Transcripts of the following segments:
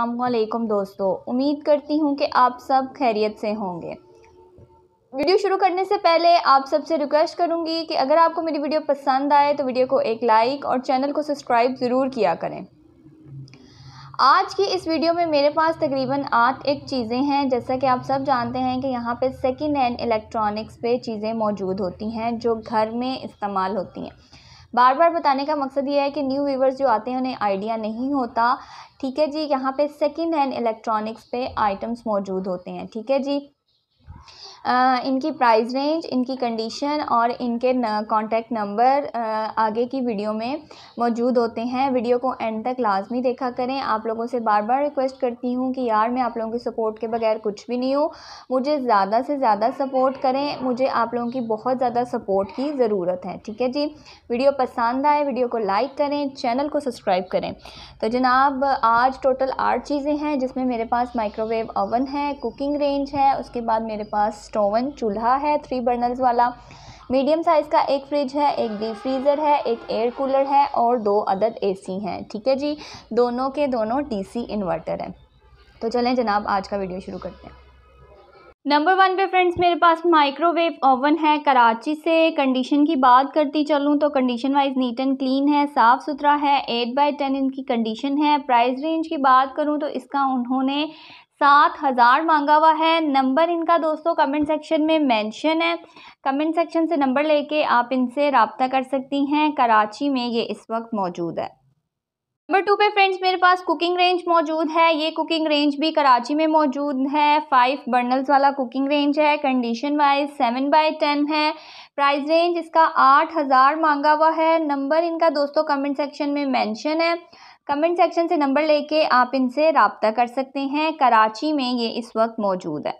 अल्लाम दोस्तों उम्मीद करती हूँ कि आप सब खैरियत से होंगे वीडियो शुरू करने से पहले आप सबसे रिक्वेस्ट करूँगी कि अगर आपको मेरी वीडियो पसंद आए तो वीडियो को एक लाइक और चैनल को सब्सक्राइब ज़रूर किया करें आज की इस वीडियो में मेरे पास तकरीबन आठ एक चीज़ें हैं जैसा कि आप सब जानते हैं कि यहाँ पर सेकेंड हैंड इलेक्ट्रॉनिक्स पे चीज़ें मौजूद होती हैं जो घर में इस्तेमाल होती हैं बार बार बताने का मकसद ये है कि न्यू व्यूवर्स जो आते हैं उन्हें आइडिया नहीं होता ठीक है जी यहाँ पे सेकंड हैंड इलेक्ट्रॉनिक्स पे आइटम्स मौजूद होते हैं ठीक है जी इनकी प्राइस रेंज इनकी कंडीशन और इनके कॉन्टैक्ट नंबर आगे की वीडियो में मौजूद होते हैं वीडियो को एंड तक लाजमी देखा करें आप लोगों से बार बार रिक्वेस्ट करती हूँ कि यार मैं आप लोगों की सपोर्ट के बगैर कुछ भी नहीं हूँ मुझे ज़्यादा से ज़्यादा सपोर्ट करें मुझे आप लोगों की बहुत ज़्यादा सपोर्ट की ज़रूरत है ठीक है जी वीडियो पसंद आए वीडियो को लाइक करें चैनल को सब्सक्राइब करें तो जनाब आज टोटल आठ चीज़ें हैं जिसमें मेरे पास माइक्रोवेव ओवन है कुकिंग रेंज है उसके बाद मेरे पास स्टोवन चूल्हा है थ्री बर्नर्स वाला मीडियम साइज़ का एक फ्रिज है एक डीप फ्रीज़र है एक एयर कूलर है और दो अदद एसी हैं ठीक है जी दोनों के दोनों डीसी इन्वर्टर हैं तो चलें जनाब आज का वीडियो शुरू करते हैं नंबर वन पे फ्रेंड्स मेरे पास माइक्रोवेव ओवन है कराची से कंडीशन की बात करती चलूँ तो condition wise neat and clean है साफ़ सुथरा है एट बाई टेन इनकी कंडीशन है प्राइस रेंज की बात करूँ तो इसका उन्होंने सात हज़ार मांगा हुआ है नंबर इनका दोस्तों कमेंट सेक्शन में मेंशन है कमेंट सेक्शन से नंबर लेके आप इनसे रबता कर सकती हैं कराची में ये इस वक्त मौजूद है नंबर टू पे फ्रेंड्स मेरे पास कुकिंग रेंज मौजूद है ये कुकिंग रेंज भी कराची में मौजूद है फाइव बर्नल्स वाला कुकिंग रेंज है condition wise seven by ten है प्राइस रेंज इसका आठ हज़ार मांगा हुआ है नंबर इनका दोस्तों कमेंट सेक्शन में मेंशन है कमेंट सेक्शन से नंबर लेके आप इनसे रबता कर सकते हैं कराची में ये इस वक्त मौजूद है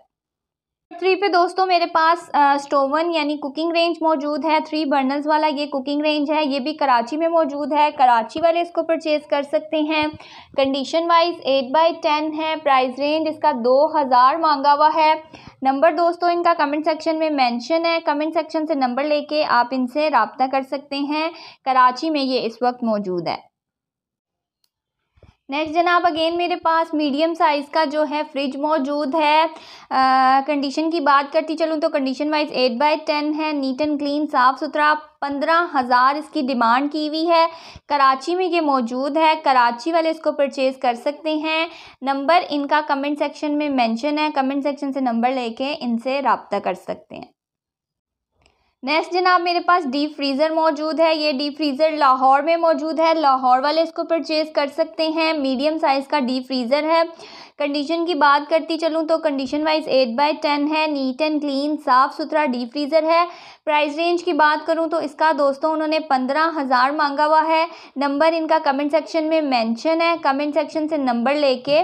थ्री पे दोस्तों मेरे पास स्टोवन यानी कुकिंग रेंज मौजूद है थ्री बर्नल्स वाला ये कुकिंग रेंज है ये भी कराची में मौजूद है कराची वाले इसको परचेज़ कर सकते हैं condition wise eight by ten है प्राइस रेंज इसका दो हज़ार मांगा हुआ है नंबर दोस्तों इनका कमेंट सेक्शन में मेंशन है कमेंट सेक्शन से नंबर लेके आप इनसे रबता कर सकते हैं कराची में ये इस वक्त मौजूद है नेक्स्ट जनाब अगेन मेरे पास मीडियम साइज़ का जो है फ्रिज मौजूद है कंडीशन की बात करती चलूँ तो condition wise eight by ten है नीट एंड क्लीन साफ़ सुथरा पंद्रह हज़ार इसकी डिमांड की हुई है कराची में ये मौजूद है कराची वाले इसको परचेज़ कर सकते हैं नंबर इनका कमेंट सेक्शन में मेंशन है कमेंट सेक्शन से नंबर लेके इनसे रबता कर सकते हैं नेक्स्ट जनाब मेरे पास डीप फ्रीज़र मौजूद है ये डीप फ्रीज़र लाहौर में मौजूद है लाहौर वाले इसको परचेज़ कर सकते हैं मीडियम साइज़ का डीप फ्रीज़र है कंडीशन की बात करती चलूँ तो condition wise eight by ten है नीट एंड क्लीन साफ़ सुथरा डीप फ्रीज़र है प्राइस रेंज की बात करूँ तो इसका दोस्तों उन्होंने पंद्रह हज़ार मांगा हुआ है नंबर इनका कमेंट सेक्शन में मैंशन है कमेंट सेक्शन से नंबर लेके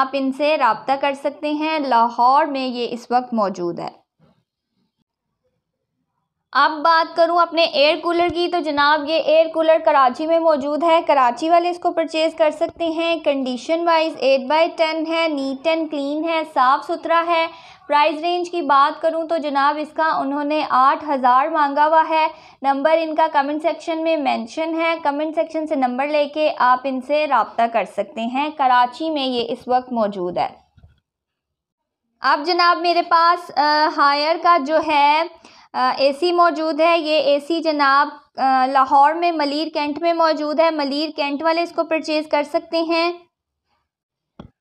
आप इनसे रबता कर सकते हैं लाहौर में ये इस वक्त मौजूद है अब बात करूं अपने एयर कूलर की तो जनाब ये एयर कूलर कराची में मौजूद है कराची वाले इसको परचेज़ कर सकते हैं condition wise eight by ten है नीट एंड क्लीन है साफ़ सुथरा है प्राइस रेंज की बात करूं तो जनाब इसका उन्होंने आठ हज़ार मांगा हुआ है नंबर इनका कमेंट सेक्शन में मेंशन है कमेंट सेक्शन से नंबर लेके आप इनसे रबता कर सकते हैं कराची में ये इस वक्त मौजूद है अब जनाब मेरे पास हायर का जो है एसी मौजूद है ये एसी जनाब लाहौर में मलीर कैंट में मौजूद है मलीर कैंट वाले इसको परचेज़ कर सकते हैं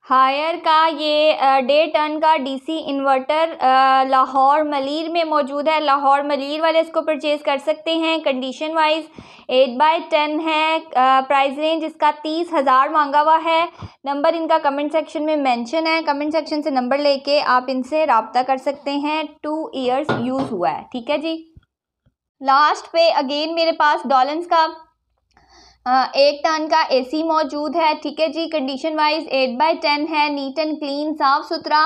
हायर का ये डे टन का डीसी इन्वर्टर लाहौर मलीर में मौजूद है लाहौर मलीर वाले इसको परचेज़ कर सकते हैं condition wise eight by ten है प्राइस रेंज इसका तीस हज़ार मांगा हुआ है नंबर इनका कमेंट सेक्शन में मेंशन है कमेंट सेक्शन से नंबर लेके आप इनसे रबता कर सकते हैं टू ईयर्स यूज़ हुआ है ठीक है जी लास्ट पे अगेन मेरे पास डॉलन्स का एक टन का एसी मौजूद है ठीक है जी condition wise eight by ten है नीट एंड क्लीन साफ सुथरा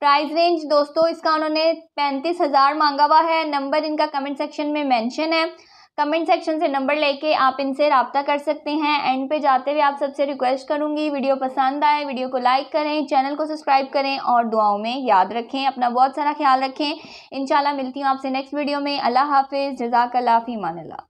प्राइस रेंज दोस्तों इसका उन्होंने पैंतीस हज़ार मांगा हुआ है नंबर इनका कमेंट सेक्शन में मेंशन है कमेंट सेक्शन से नंबर लेके आप इनसे रबता कर सकते हैं एंड पे जाते हुए आप सबसे रिक्वेस्ट करूँगी वीडियो पसंद आए वीडियो को लाइक करें चैनल को सब्सक्राइब करें और दुआओं में याद रखें अपना बहुत सारा ख्याल रखें इन मिलती हूँ आपसे नेक्स्ट वीडियो में अल्लाह हाफिज़ मान ला